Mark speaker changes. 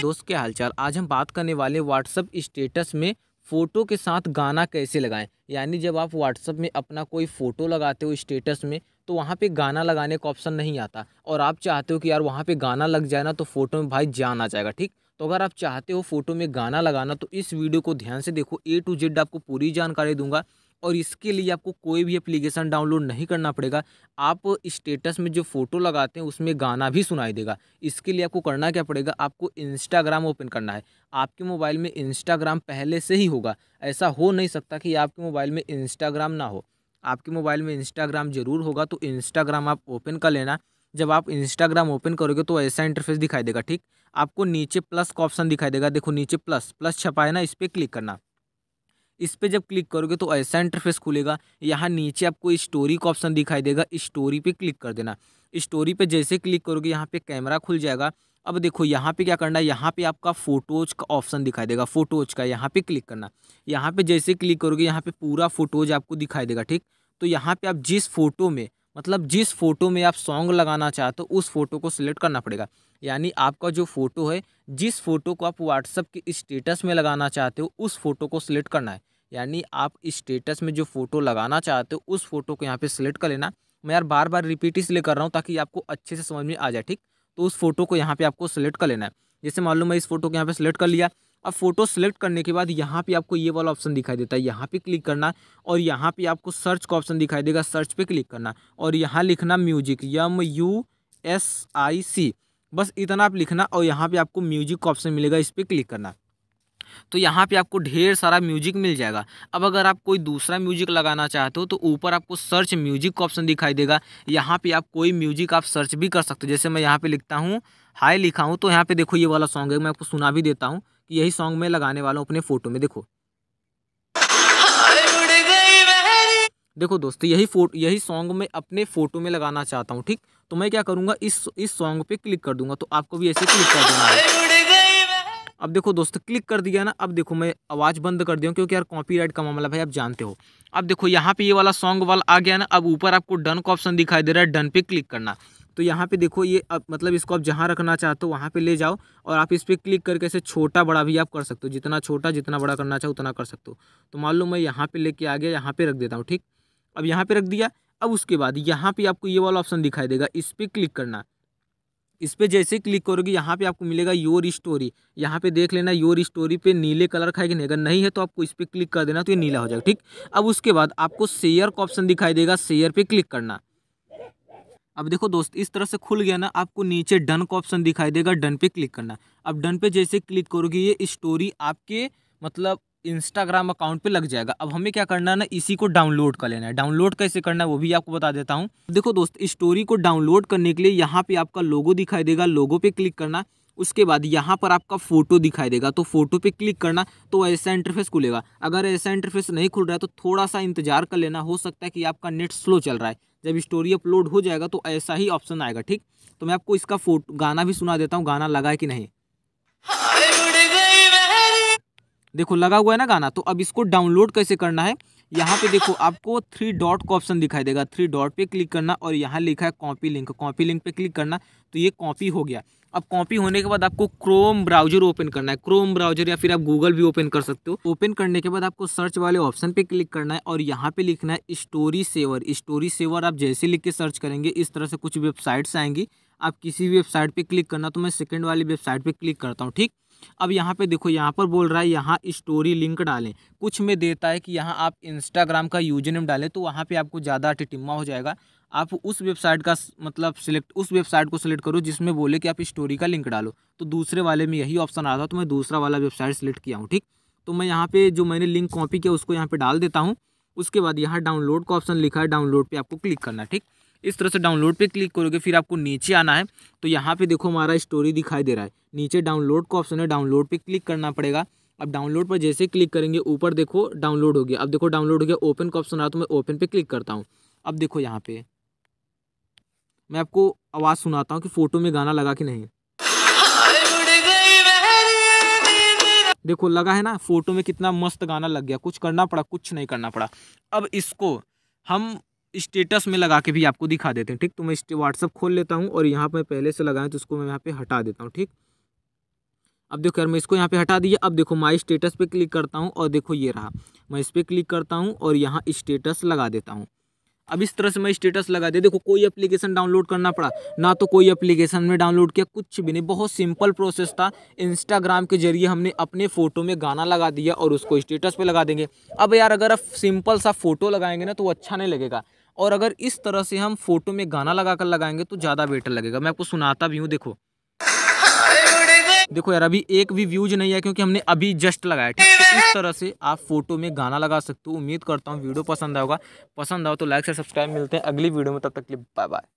Speaker 1: दोस्त क्या हालचाल आज हम बात करने वाले व्हाट्सअप स्टेटस में फ़ोटो के साथ गाना कैसे लगाएं यानी जब आप व्हाट्सअप में अपना कोई फ़ोटो लगाते हो स्टेटस में तो वहाँ पे गाना लगाने का ऑप्शन नहीं आता और आप चाहते हो कि यार वहाँ पे गाना लग जाए ना तो फ़ोटो में भाई जान आ जाएगा ठीक तो अगर आप चाहते हो फ़ोटो में गाना लगाना तो इस वीडियो को ध्यान से देखो ए टू जेड आपको पूरी जानकारी दूंगा और इसके लिए आपको कोई भी एप्लीकेशन डाउनलोड नहीं करना पड़ेगा आप स्टेटस में जो फ़ोटो लगाते हैं उसमें गाना भी सुनाई देगा इसके लिए आपको करना क्या पड़ेगा आपको इंस्टाग्राम ओपन करना है आपके मोबाइल में इंस्टाग्राम पहले से ही होगा ऐसा हो नहीं सकता कि आपके मोबाइल में इंस्टाग्राम ना हो आपके मोबाइल में इंस्टाग्राम ज़रूर होगा तो इंस्टाग्राम आप ओपन कर लेना जब आप इंस्टाग्राम ओपन करोगे तो ऐसा इंटरफेस दिखाई देगा ठीक आपको नीचे प्लस का ऑप्शन दिखाई देगा देखो नीचे प्लस प्लस छपा है ना इस पर क्लिक करना इस पर जब क्लिक करोगे तो ऐसा इंटरफेस खुलेगा यहाँ नीचे आपको स्टोरी का ऑप्शन दिखाई देगा स्टोरी पे क्लिक कर देना स्टोरी पे जैसे क्लिक करोगे यहाँ पे कैमरा खुल जाएगा अब देखो यहाँ पे क्या करना है यहाँ पे आपका फोटोज का ऑप्शन दिखाई देगा फोटोज का यहाँ पे क्लिक करना यहाँ पे जैसे क्लिक करोगे यहाँ पे पूरा फोटोज आपको दिखाई देगा ठीक तो यहाँ पे आप जिस फोटो में मतलब जिस फ़ोटो में आप सॉन्ग लगाना चाहते हो उस फ़ोटो को सिलेक्ट करना पड़ेगा यानी आपका जो फ़ोटो है जिस फ़ोटो को आप व्हाट्सअप के स्टेटस में लगाना चाहते हो उस फ़ोटो को सिलेक्ट करना है यानी आप स्टेटस में जो फ़ोटो लगाना चाहते हो उस फ़ोटो को यहाँ पे सिलेक्ट कर लेना मैं यार बार बार रिपीट इसलिए कर रहा हूँ ताकि आपको अच्छे से समझ में आ जाए ठीक तो उस फ़ोटो को यहाँ पे आपको सिलेक्ट कर लेना है जैसे मालूम है इस फोटो को यहाँ पे सिलेक्ट कर लिया अब फोटो सेलेक्ट करने के बाद यहाँ पे आपको ये वाला ऑप्शन दिखाई देता है यहाँ पे क्लिक करना और यहाँ पे आपको सर्च का ऑप्शन दिखाई देगा सर्च पे क्लिक करना और यहाँ लिखना music M U S I C बस इतना आप लिखना और यहाँ पे आपको म्यूजिक का ऑप्शन मिलेगा इस पर क्लिक करना तो यहाँ पे आपको ढेर सारा म्यूजिक मिल जाएगा अब अगर आप कोई दूसरा म्यूजिक लगाना चाहते हो तो ऊपर आपको सर्च म्यूजिक का ऑप्शन दिखाई देगा यहाँ पे आप कोई म्यूजिक आप सर्च भी कर सकते हो जैसे मैं यहाँ पे लिखता हूँ हाई लिखा हूँ तो यहाँ पे देखो ये वाला सॉन्ग है मैं आपको सुना भी देता हूँ कि यही सॉन्ग मैं लगाने वाला हूँ अपने फ़ोटो में देखो देखो दोस्तों यही फोटो यही सॉन्ग मैं अपने फ़ोटो में लगाना चाहता हूँ ठीक तो मैं क्या करूँगा इस इस सॉन्ग पे क्लिक कर दूंगा तो आपको भी ऐसे क्लिक कर देना अब देखो दोस्तों क्लिक कर दिया ना अब देखो मैं आवाज़ बंद कर दिया क्योंकि यार कॉपीराइट का मामला भाई आप जानते हो अब देखो यहाँ पे ये वाला सॉन्ग वाला आ गया ना अब ऊपर आपको डन का ऑप्शन दिखाई दे रहा है डन पे क्लिक करना तो यहाँ पे देखो ये अब मतलब इसको आप जहाँ रखना चाहते हो वहाँ पे ले जाओ और आप इस पर क्लिक करके इसे छोटा बड़ा भी आप कर सकते हो जितना छोटा जितना बड़ा करना चाहो उतना कर सकते हो तो मान लो मैं यहाँ पर लेके आ गया यहाँ पर रख देता हूँ ठीक अब यहाँ पर रख दिया अब उसके बाद यहाँ पर आपको ये वाला ऑप्शन दिखाई देगा इस पर क्लिक करना इस पर जैसे क्लिक करोगे यहाँ पे आपको मिलेगा योर स्टोरी यहाँ पे देख लेना योर स्टोरी पे नीले कलर का है कि नहीं अगर नहीं है तो आपको इस पर क्लिक कर देना तो ये नीला हो जाएगा ठीक अब उसके बाद आपको शेयर का ऑप्शन दिखाई देगा शेयर पे क्लिक करना अब देखो दोस्त इस तरह से खुल गया ना आपको नीचे डन का ऑप्शन दिखाई देगा डन पे क्लिक करना अब डन पे जैसे क्लिक करोगे ये स्टोरी आपके मतलब इंस्टाग्राम अकाउंट पे लग जाएगा अब हमें क्या करना है ना इसी को डाउनलोड कर लेना है डाउनलोड कैसे करना है वो भी आपको बता देता हूँ देखो दोस्त स्टोरी को डाउनलोड करने के लिए यहाँ पे आपका लोगो दिखाई देगा लोगो पे क्लिक करना उसके बाद यहाँ पर आपका फोटो दिखाई देगा तो फोटो पे क्लिक करना तो ऐसा इंटरफेस खुलेगा अगर ऐसा इंटरफेस नहीं खुल रहा है तो थोड़ा सा इंतजार कर लेना हो सकता है कि आपका नेट स्लो चल रहा है जब स्टोरी अपलोड हो जाएगा तो ऐसा ही ऑप्शन आएगा ठीक तो मैं आपको इसका फोटो गाना भी सुना देता हूँ गाना लगा है कि नहीं देखो लगा हुआ है ना गाना तो अब इसको डाउनलोड कैसे करना है यहाँ पे देखो आपको थ्री डॉट का ऑप्शन दिखाई देगा थ्री डॉट पे क्लिक करना और यहाँ लिखा है कॉपी लिंक कॉपी लिंक पे क्लिक करना तो ये कॉपी हो गया अब कॉपी होने के बाद आपको क्रोम ब्राउजर ओपन करना है क्रोम ब्राउजर या फिर आप गूगल भी ओपन कर सकते हो ओपन करने के बाद आपको सर्च वाले ऑप्शन पे क्लिक करना है और यहाँ पे लिखना है स्टोरी सेवर स्टोरी सेवर आप जैसे लिख के सर्च करेंगे इस तरह से कुछ वेबसाइट्स आएंगी आप किसी भी वेबसाइट पर क्लिक करना तो मैं सेकेंड वाली वेबसाइट पर क्लिक करता हूँ ठीक अब यहाँ पे देखो यहाँ पर बोल रहा है यहाँ स्टोरी लिंक डालें कुछ में देता है कि यहाँ आप इंस्टाग्राम का यूजन एम डालें तो वहाँ पे आपको ज़्यादा टिटिम्मा हो जाएगा आप उस वेबसाइट का मतलब सिलेक्ट उस वेबसाइट को सिलेक्ट करो जिसमें बोले कि आप स्टोरी का लिंक डालो तो दूसरे वाले में यही ऑप्शन आ रहा तो मैं दूसरा वाला वेबसाइट सेलेक्ट किया हूँ ठीक तो मैं यहाँ पे जो मैंने लिंक कॉपी किया उसको यहाँ पर डाल देता हूँ उसके बाद यहाँ डाउनलोड का ऑप्शन लिखा है डाउनलोड पर आपको क्लिक करना ठीक इस तरह से डाउनलोड पे क्लिक करोगे फिर आपको नीचे आना है तो यहाँ पे देखो हमारा स्टोरी दिखाई दे रहा है नीचे डाउनलोड का ऑप्शन है डाउनलोड पे क्लिक करना पड़ेगा अब डाउनलोड पर जैसे क्लिक करेंगे ऊपर देखो डाउनलोड हो गया अब देखो डाउनलोड हो गया ओपन का ऑप्शन आ रहा तो मैं ओपन पर क्लिक करता हूँ अब देखो यहाँ पे मैं आपको आवाज़ सुनाता हूँ कि फ़ोटो में गाना लगा कि नहीं देखो लगा है ना फ़ोटो में कितना मस्त गाना लग गया कुछ करना पड़ा कुछ नहीं करना पड़ा अब इसको हम स्टेटस में लगा के भी आपको दिखा देते हैं ठीक तो मैं व्हाट्सअप खोल लेता हूँ और यहाँ पर पहले से लगाएं तो उसको मैं यहाँ पे हटा देता हूँ ठीक अब देखो यार मैं इसको यहाँ पे हटा दिया अब देखो माई स्टेटस पे क्लिक करता हूँ और देखो ये रहा मैं इस पर क्लिक करता हूँ और यहाँ स्टेटस लगा देता हूँ अब इस तरह से मैं स्टेटस लगा दिया देखो कोई एप्लीकेशन डाउनलोड करना पड़ा ना तो कोई एप्लीकेशन में डाउनलोड किया कुछ भी नहीं बहुत सिंपल प्रोसेस था इंस्टाग्राम के जरिए हमने अपने फ़ोटो में गाना लगा दिया और उसको स्टेटस पे लगा देंगे अब यार अगर आप सिंपल सा फ़ोटो लगाएंगे ना तो अच्छा नहीं लगेगा और अगर इस तरह से हम फोटो में गाना लगा कर लगाएंगे तो ज़्यादा बेटर लगेगा मैं आपको सुनाता भी हूँ देखो देखो यार अभी एक भी व्यूज नहीं है क्योंकि हमने अभी जस्ट लगाया ठीक तो इस तरह से आप फोटो में गाना लगा सकते हो उम्मीद करता हूँ वीडियो पसंद आएगा पसंद आओ तो लाइक से सब्सक्राइब मिलते हैं अगली वीडियो में तब तक के लिए बाय बाय